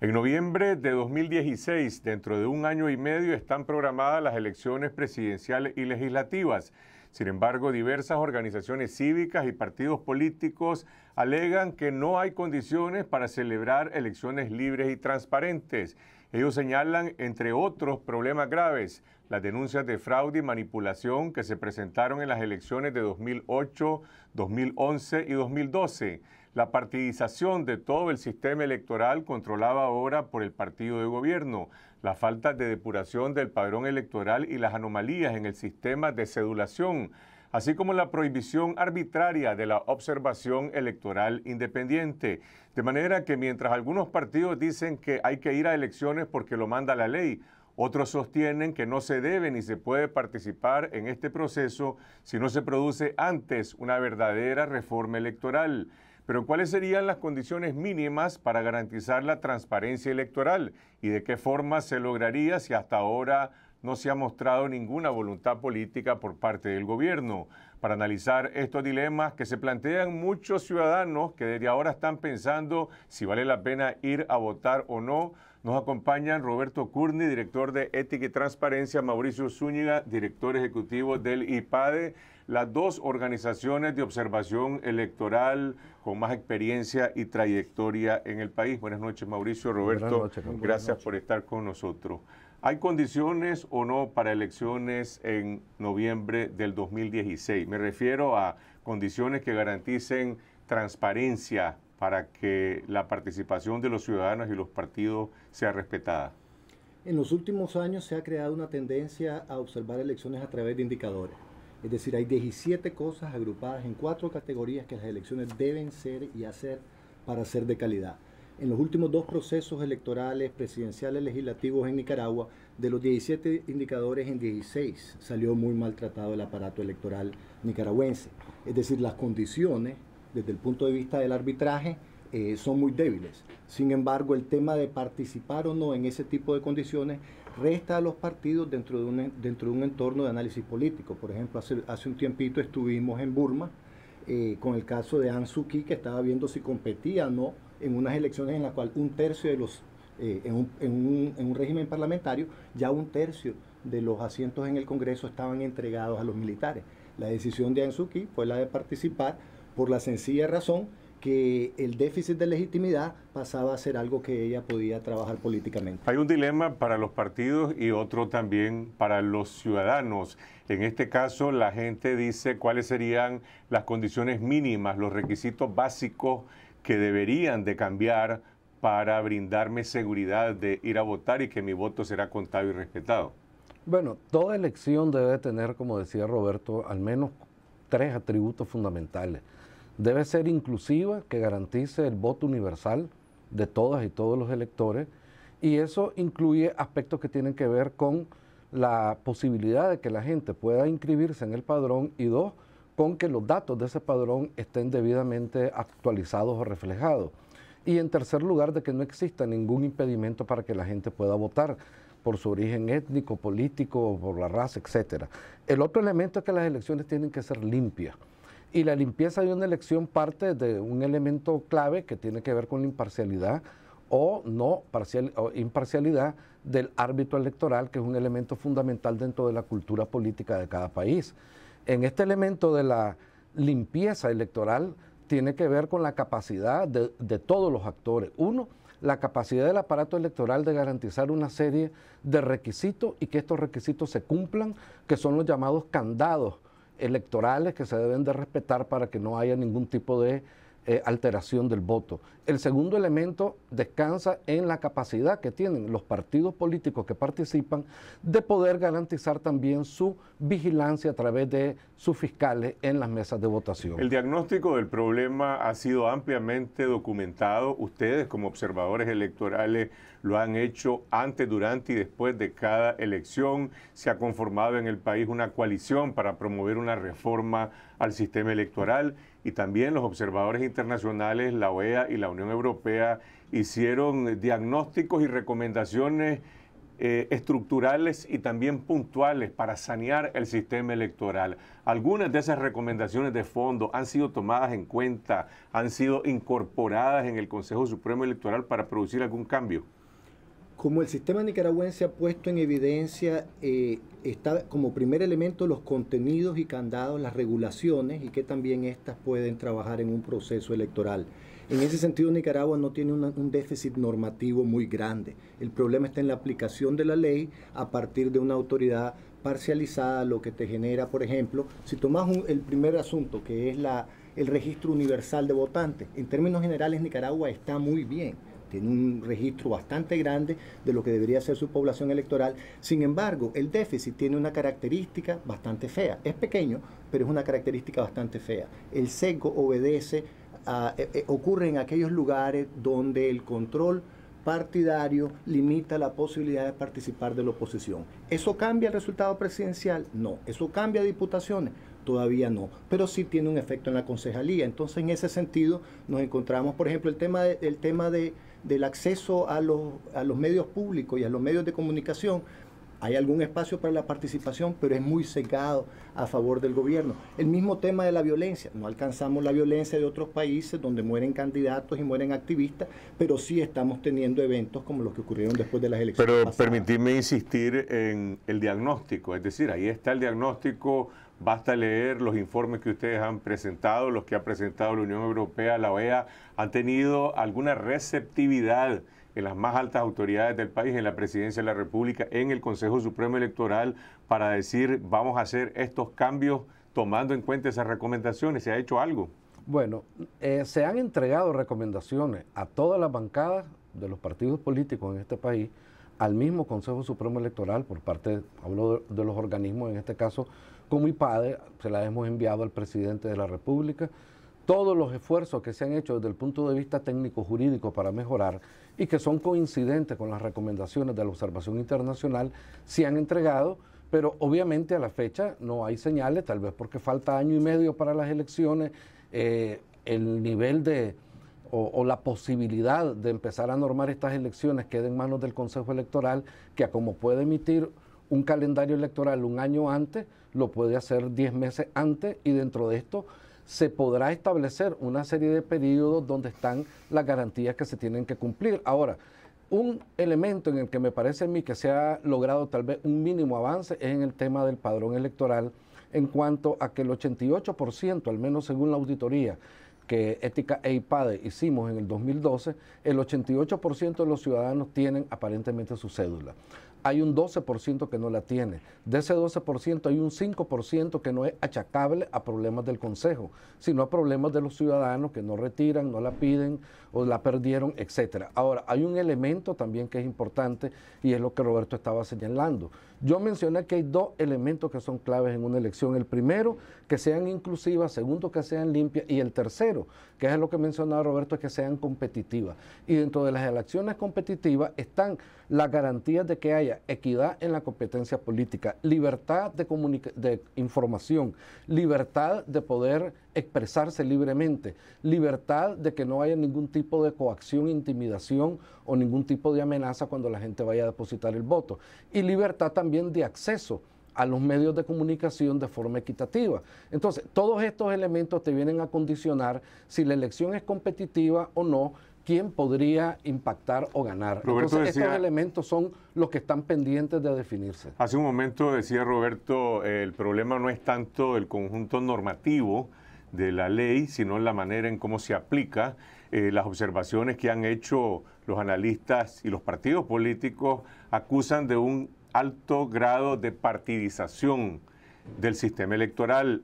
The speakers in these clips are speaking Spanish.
En noviembre de 2016, dentro de un año y medio, están programadas las elecciones presidenciales y legislativas. Sin embargo, diversas organizaciones cívicas y partidos políticos alegan que no hay condiciones para celebrar elecciones libres y transparentes. Ellos señalan, entre otros, problemas graves, las denuncias de fraude y manipulación que se presentaron en las elecciones de 2008, 2011 y 2012. La partidización de todo el sistema electoral controlaba ahora por el partido de gobierno, la falta de depuración del padrón electoral y las anomalías en el sistema de cedulación, así como la prohibición arbitraria de la observación electoral independiente. De manera que mientras algunos partidos dicen que hay que ir a elecciones porque lo manda la ley, otros sostienen que no se debe ni se puede participar en este proceso si no se produce antes una verdadera reforma electoral. Pero ¿cuáles serían las condiciones mínimas para garantizar la transparencia electoral y de qué forma se lograría si hasta ahora no se ha mostrado ninguna voluntad política por parte del gobierno. Para analizar estos dilemas que se plantean muchos ciudadanos que desde ahora están pensando si vale la pena ir a votar o no, nos acompañan Roberto Curni, director de Ética y Transparencia, Mauricio Zúñiga, director ejecutivo del IPADE, las dos organizaciones de observación electoral con más experiencia y trayectoria en el país. Buenas noches, Mauricio, Roberto. gracias por estar con nosotros. ¿Hay condiciones o no para elecciones en noviembre del 2016? Me refiero a condiciones que garanticen transparencia para que la participación de los ciudadanos y los partidos sea respetada. En los últimos años se ha creado una tendencia a observar elecciones a través de indicadores. Es decir, hay 17 cosas agrupadas en cuatro categorías que las elecciones deben ser y hacer para ser de calidad en los últimos dos procesos electorales, presidenciales, legislativos en Nicaragua, de los 17 indicadores en 16 salió muy maltratado el aparato electoral nicaragüense. Es decir, las condiciones desde el punto de vista del arbitraje eh, son muy débiles. Sin embargo, el tema de participar o no en ese tipo de condiciones resta a los partidos dentro de un, dentro de un entorno de análisis político. Por ejemplo, hace, un tiempito estuvimos en Burma eh, con el caso de Anzuki, que estaba viendo si competía o no en unas elecciones en las cuales un tercio de los, eh, en, un, en un régimen parlamentario, ya un tercio de los asientos en el Congreso estaban entregados a los militares. La decisión de Anzuki fue la de participar por la sencilla razón que el déficit de legitimidad pasaba a ser algo que ella podía trabajar políticamente. Hay un dilema para los partidos y otro también para los ciudadanos. En este caso, la gente dice cuáles serían las condiciones mínimas, los requisitos básicos que deberían de cambiar para brindarme seguridad de ir a votar y que mi voto será contado y respetado? Bueno, toda elección debe tener, como decía Roberto, al menos tres atributos fundamentales. Debe ser inclusiva, que garantice el voto universal de todas y todos los electores, y eso incluye aspectos que tienen que ver con la posibilidad de que la gente pueda inscribirse en el padrón y dos, con que los datos de ese padrón estén debidamente actualizados o reflejados. Y en tercer lugar, de que no exista ningún impedimento para que la gente pueda votar por su origen étnico, político, por la raza, etc. El otro elemento es que las elecciones tienen que ser limpias. Y la limpieza de una elección parte de un elemento clave que tiene que ver con la imparcialidad o no parcial, imparcialidad del árbitro electoral, que es un elemento fundamental dentro de la cultura política de cada país en este elemento de la limpieza electoral tiene que ver con la capacidad de, todos los actores. Uno, la capacidad del aparato electoral de garantizar una serie de requisitos y que estos requisitos se cumplan, que son los llamados candados electorales que se deben de respetar para que no haya ningún tipo de eh, alteración del voto. El segundo elemento descansa en la capacidad que tienen los partidos políticos que participan de poder garantizar también su vigilancia a través de sus fiscales en las mesas de votación. El diagnóstico del problema ha sido ampliamente documentado. Ustedes como observadores electorales lo han hecho antes, durante y después de cada elección. Se ha conformado en el país una coalición para promover una reforma al sistema electoral y también los observadores internacionales, la OEA y la Unión Europea, hicieron diagnósticos y recomendaciones eh, estructurales y también puntuales para sanear el sistema electoral. Algunas de esas recomendaciones de fondo han sido tomadas en cuenta, han sido incorporadas en el Consejo Supremo Electoral para producir algún cambio como el sistema nicaragüense ha puesto en evidencia, eh, está como primer elemento los contenidos y candados, las regulaciones y que también estas pueden trabajar en un proceso electoral. En ese sentido, Nicaragua no tiene un déficit normativo muy grande. El problema está en la aplicación de la ley a partir de una autoridad parcializada, lo que te genera, por ejemplo, si tomas el primer asunto, que es la, el registro universal de votantes, en términos generales Nicaragua está muy bien tiene un registro bastante grande de lo que debería ser su población electoral. Sin embargo, el déficit tiene una característica bastante fea. Es pequeño, pero es una característica bastante fea. El seco obedece, eh, eh, ocurre en aquellos lugares donde el control partidario limita la posibilidad de participar de la oposición. ¿Eso cambia el resultado presidencial? No. ¿Eso cambia diputaciones? Todavía no. Pero sí tiene un efecto en la concejalía. Entonces, en ese sentido, nos encontramos, por ejemplo, el tema de, el tema de del acceso a los, a los medios públicos y a los medios de comunicación, hay algún espacio para la participación, pero es muy secado a favor del gobierno. El mismo tema de la violencia. No alcanzamos la violencia de otros países donde mueren candidatos y mueren activistas, pero sí estamos teniendo eventos como los que ocurrieron después de las elecciones. Pero permitidme insistir en el diagnóstico, es decir, ahí está el diagnóstico Basta leer los informes que ustedes han presentado, los que ha presentado la Unión Europea, la OEA, han tenido alguna receptividad en las más altas autoridades del país, en la Presidencia de la República, en el Consejo Supremo Electoral, para decir vamos a hacer estos cambios tomando en cuenta esas recomendaciones? ¿Se ha hecho algo? Bueno, eh, se han entregado recomendaciones a todas las bancadas de los partidos políticos en este país, al mismo Consejo Supremo Electoral por parte, hablo de los organismos, en este caso como padre se la hemos enviado al presidente de la República, todos los esfuerzos que se han hecho desde el punto de vista técnico-jurídico para mejorar y que son coincidentes con las recomendaciones de la observación internacional, se han entregado, pero obviamente a la fecha no hay señales, tal vez porque falta año y medio para las elecciones, eh, el nivel de... O, o, la posibilidad de empezar a normar estas elecciones queda en manos del Consejo Electoral, que a como puede emitir un calendario electoral un año antes, lo puede hacer 10 meses antes y dentro de esto se podrá establecer una serie de periodos donde están las garantías que se tienen que cumplir. Ahora, un elemento en el que me parece a mí que se ha logrado tal vez un mínimo avance es en el tema del padrón electoral en cuanto a que el 88%, al menos según la auditoría que Ética e IPADE hicimos en el 2012, el 88% de los ciudadanos tienen aparentemente su cédula hay un 12% que no la tiene. De ese 12% hay un 5% que no es achacable a problemas del Consejo, sino a problemas de los ciudadanos que no retiran, no la piden o la perdieron, etc. Ahora, hay un elemento también que es importante y es lo que Roberto estaba señalando. Yo mencioné que hay dos elementos que son claves en una elección. El primero, que sean inclusivas, segundo, que sean limpias, y el tercero, que es lo que mencionaba Roberto, es que sean competitivas. Y dentro de las elecciones competitivas están las garantías de que haya equidad en la competencia política, libertad de, de información, libertad de poder expresarse libremente, libertad de que no haya ningún tipo de coacción, intimidación o ningún tipo de amenaza cuando la gente vaya a depositar el voto, y libertad también de acceso a los medios de comunicación de forma equitativa. Entonces, todos estos elementos te vienen a condicionar si la elección es competitiva o no, quién podría impactar o ganar. Roberto Entonces, estos elementos son los que están pendientes de definirse. Hace un momento decía Roberto, el problema no es tanto el conjunto normativo, de la ley, sino en la manera en cómo se aplica, eh, las observaciones que han hecho los analistas y los partidos políticos acusan de un alto grado de partidización del sistema electoral.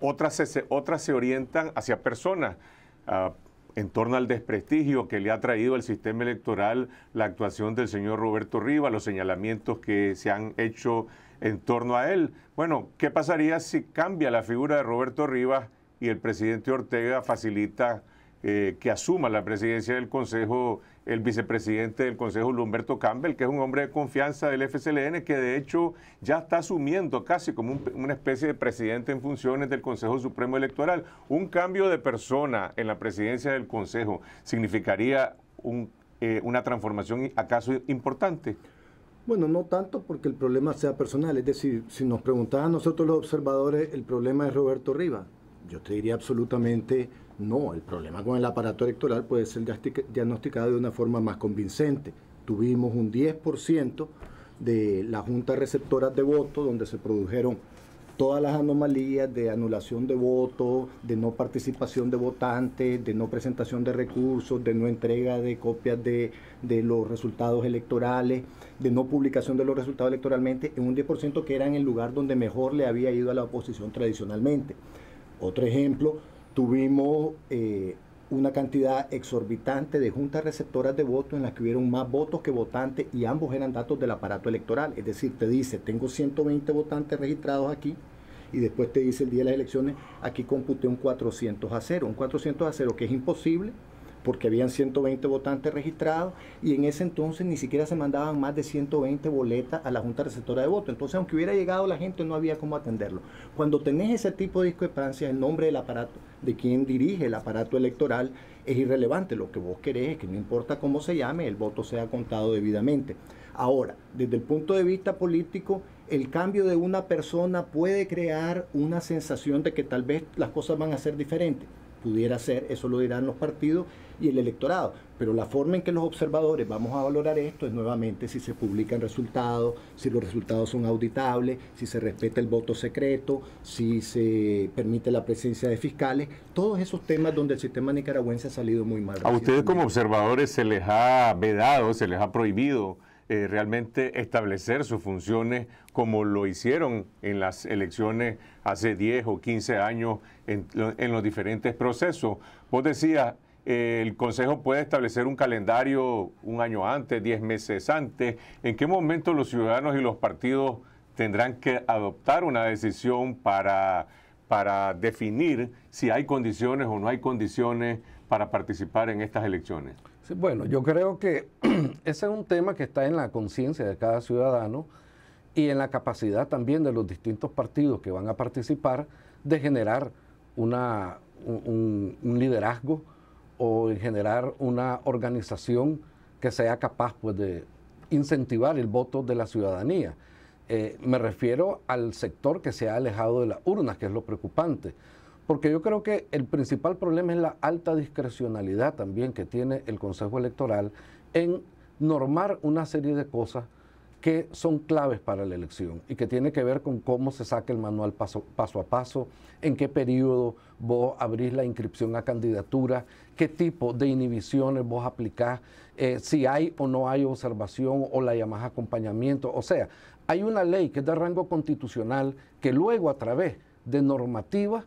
otras, se, otras se orientan hacia personas. en torno al desprestigio que le ha traído el sistema electoral la actuación del señor Roberto Riva, los señalamientos que se han hecho en torno a él. Bueno, ¿qué pasaría si cambia la figura de Roberto Rivas y el presidente Ortega facilita eh, que asuma la presidencia del Consejo el vicepresidente del Consejo, Lumberto Campbell, que es un hombre de confianza del FCLN, que de hecho ya está asumiendo casi como una especie de presidente en funciones del Consejo Supremo Electoral. Un cambio de persona en la presidencia del Consejo significaría eh, una transformación acaso importante. Bueno, no tanto porque el problema sea personal, es decir, si nos preguntaban nosotros los observadores, el problema es Roberto Rivas. Yo te diría absolutamente no. El problema con el aparato electoral puede ser diagnosticado de una forma más convincente. Tuvimos un 10% de la junta receptora de votos donde se produjeron todas las anomalías de anulación de votos, de no participación de votantes, de no presentación de recursos, de no entrega de copias de, de los resultados electorales, de no publicación de los resultados electoralmente, en un 10% que era en el lugar donde mejor le había ido a la oposición tradicionalmente. Otro ejemplo, tuvimos eh, una cantidad exorbitante de juntas receptoras de votos en las que hubieron más votos que votantes y ambos eran datos del aparato electoral. Es decir, te dice, tengo 120 votantes registrados aquí y después te dice el día de las elecciones, aquí computé un 400 a 0, un 400 a 0 que es imposible porque habían 120 votantes registrados y en ese entonces ni siquiera se mandaban más de 120 boletas a la Junta Receptora de voto Entonces, aunque hubiera llegado la gente, no había cómo atenderlo. Cuando tenés ese tipo de discrepancias, el nombre del aparato, de quien dirige el aparato electoral, es irrelevante. Lo que vos querés es que no importa cómo se llame, el voto sea contado debidamente. Ahora, desde el punto de vista político, el cambio de una persona puede crear una sensación de que tal vez las cosas van a ser diferentes pudiera ser, eso lo dirán los partidos y el electorado. Pero la forma en que los observadores vamos a valorar esto es nuevamente si se publican resultados, si los resultados son auditables, si se respeta el voto secreto, si se permite la presencia de fiscales, todos esos temas donde el sistema nicaragüense ha salido muy mal. ¿A ustedes como observadores se les ha vedado, se les ha prohibido? Eh, realmente establecer sus funciones como lo hicieron en las elecciones hace 10 o 15 años en, los diferentes procesos. Vos decías, eh, el Consejo puede establecer un calendario un año antes, 10 meses antes. ¿En qué momento los ciudadanos y los partidos tendrán que adoptar una decisión para, para definir si hay condiciones o no hay condiciones para participar en estas elecciones? bueno, yo creo que ese es un tema que está en la conciencia de cada ciudadano y en la capacidad también de los distintos partidos que van a participar de generar un, liderazgo o en generar una organización que sea capaz pues, de incentivar el voto de la ciudadanía. Eh, me refiero al sector que se ha alejado de las urnas, que es lo preocupante. Porque yo creo que el principal problema es la alta discrecionalidad también que tiene el Consejo Electoral en normar una serie de cosas que son claves para la elección y que tiene que ver con cómo se saca el manual paso, a paso, en qué periodo vos abrís la inscripción a candidatura, qué tipo de inhibiciones vos aplicás, eh, si hay o no hay observación o la llamás acompañamiento. O sea, hay una ley que es de rango constitucional que luego a través de normativas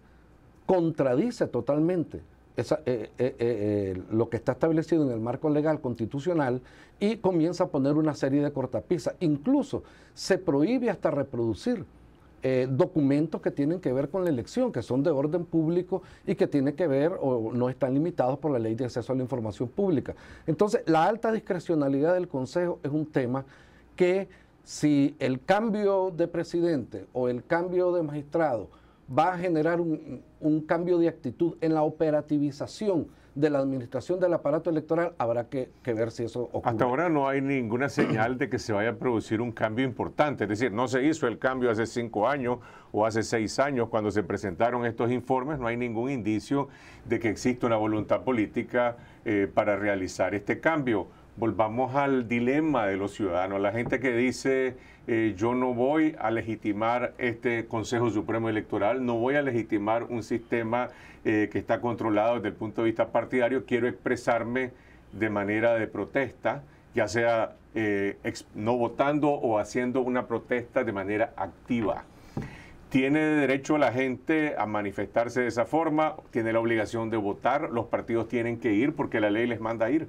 contradice totalmente eh, eh, eh, lo que está establecido en el marco legal constitucional y comienza a poner una serie de cortapisas. Incluso se prohíbe hasta reproducir documentos que tienen que ver con la elección, que son de orden público y que tienen que ver o no están limitados por la ley de acceso a la información pública. Entonces, la alta discrecionalidad del Consejo es un tema que si el cambio de presidente o el cambio de magistrado, va a generar un, cambio de actitud en la operativización de la administración del aparato electoral, habrá que, ver si eso ocurre. Hasta ahora no hay ninguna señal de que se vaya a producir un cambio importante, es decir, no se hizo el cambio hace cinco años o hace seis años cuando se presentaron estos informes, no hay ningún indicio de que exista una voluntad política eh, para realizar este cambio volvamos al dilema de los ciudadanos, la gente que dice eh, yo no voy a legitimar este Consejo Supremo Electoral, no voy a legitimar un sistema eh, que está controlado desde el punto de vista partidario, quiero expresarme de manera de protesta, ya sea eh, no votando o haciendo una protesta de manera activa. Tiene derecho la gente a manifestarse de esa forma, tiene la obligación de votar, los partidos tienen que ir porque la ley les manda ir.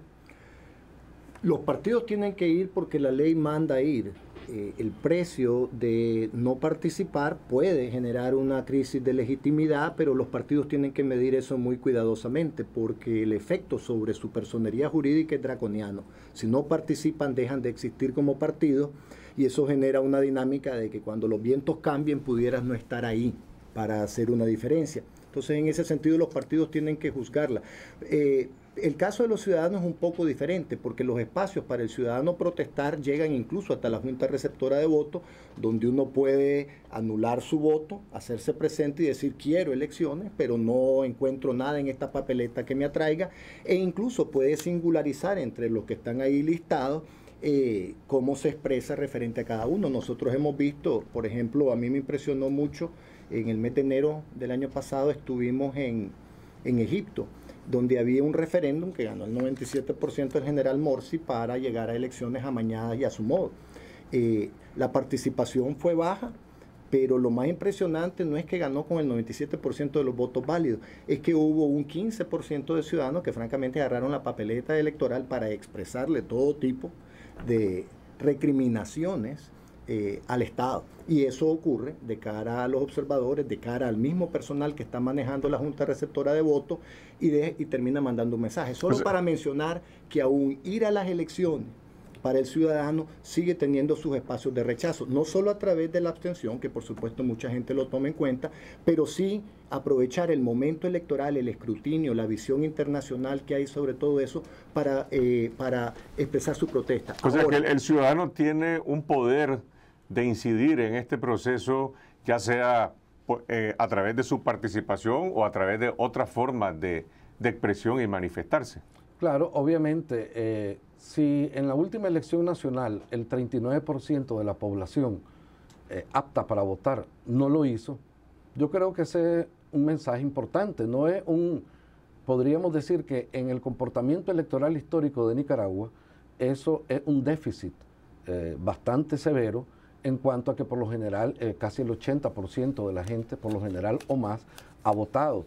Los partidos tienen que ir porque la ley manda ir. Eh, el precio de no participar puede generar una crisis de legitimidad, pero los partidos tienen que medir eso muy cuidadosamente porque el efecto sobre su personería jurídica es draconiano. Si no participan, dejan de existir como partidos y eso genera una dinámica de que cuando los vientos cambien pudieras no estar ahí para hacer una diferencia. Entonces, en ese sentido, los partidos tienen que juzgarla. Eh, el caso de los ciudadanos es un poco diferente, porque los espacios para el ciudadano protestar llegan incluso hasta la Junta Receptora de Voto, donde uno puede anular su voto, hacerse presente y decir quiero elecciones, pero no encuentro nada en esta papeleta que me atraiga, e incluso puede singularizar entre los que están ahí listados eh, cómo se expresa referente a cada uno. Nosotros hemos visto, por ejemplo, a mí me impresionó mucho en el mes de enero del año pasado estuvimos en, en Egipto, donde había un referéndum que ganó el 97% el general Morsi para llegar a elecciones amañadas y a su modo. Eh, la participación fue baja, pero lo más impresionante no es que ganó con el 97% de los votos válidos, es que hubo un 15% de ciudadanos que francamente agarraron la papeleta electoral para expresarle todo tipo de recriminaciones eh, al Estado. Y eso ocurre de cara a los observadores, de cara al mismo personal que está manejando la Junta Receptora de Votos y, y termina mandando un mensaje. Solo para mencionar que aún ir a las elecciones para el ciudadano sigue teniendo sus espacios de rechazo, no solo a través de la abstención, que por supuesto mucha gente lo toma en cuenta, pero sí aprovechar el momento electoral, el escrutinio, la visión internacional que hay sobre todo eso para, eh, para expresar su protesta. O sea que el ciudadano tiene un poder de incidir en este proceso, ya sea pues, eh, a través de su participación o a través de otras formas de, expresión y manifestarse? Claro, obviamente, eh, si en la última elección nacional el 39% de la población eh, apta para votar no lo hizo, yo creo que ese es un mensaje importante, no es un, podríamos decir que en el comportamiento electoral histórico de Nicaragua, eso es un déficit bastante severo en cuanto a que por lo general eh, casi el 80% de la gente, por lo general o más, ha votado.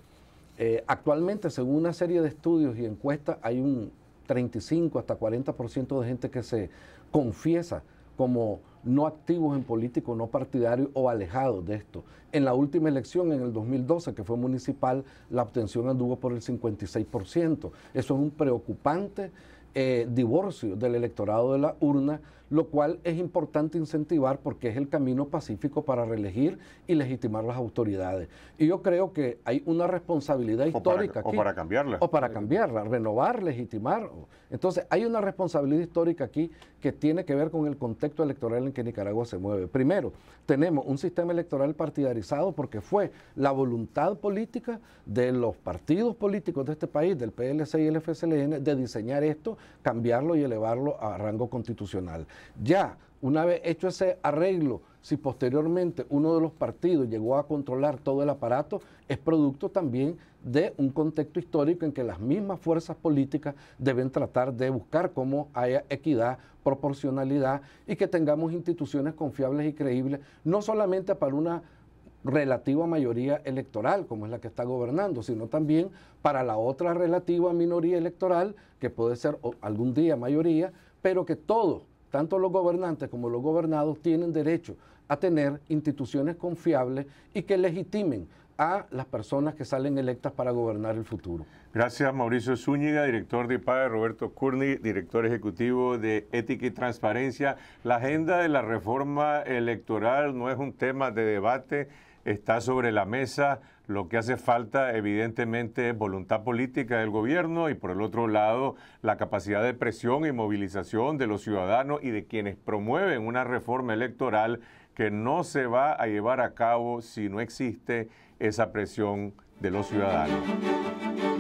Eh, actualmente, según una serie de estudios y encuestas, hay un 35 hasta 40% de gente que se confiesa como no activos en político, no partidarios o alejados de esto. En la última elección, en el 2012, que fue municipal, la obtención anduvo por el 56%. Eso es un preocupante eh, divorcio del electorado de la urna, lo cual es importante incentivar porque es el camino pacífico para reelegir y legitimar las autoridades. Y yo creo que hay una responsabilidad histórica. para, aquí, o para cambiarla. O para cambiarla, renovar, legitimar. Entonces, hay una responsabilidad histórica aquí que tiene que ver con el contexto electoral en que Nicaragua se mueve. Primero, tenemos un sistema electoral partidarizado porque fue la voluntad política de los partidos políticos de este país, del PLC y el FSLN, de diseñar esto, cambiarlo y elevarlo a rango constitucional. Ya, una vez hecho ese arreglo, si posteriormente uno de los partidos llegó a controlar todo el aparato, es producto también de un contexto histórico en que las mismas fuerzas políticas deben tratar de buscar cómo haya equidad, proporcionalidad y que tengamos instituciones confiables y creíbles, no solamente para una relativa mayoría electoral, como es la que está gobernando, sino también para la otra relativa minoría electoral, que puede ser algún día mayoría, pero que todos tanto los gobernantes como los gobernados tienen derecho a tener instituciones confiables y que legitimen a las personas que salen electas para gobernar el futuro. Gracias Mauricio Zúñiga, director de IPAE, Roberto Curni, director ejecutivo de Ética y Transparencia. La agenda de la reforma electoral no es un tema de debate, está sobre la mesa. Lo que hace falta, evidentemente, es voluntad política del gobierno y, por el otro lado, la capacidad de presión y movilización de los ciudadanos y de quienes promueven una reforma electoral que no se va a llevar a cabo si no existe esa presión de los ciudadanos.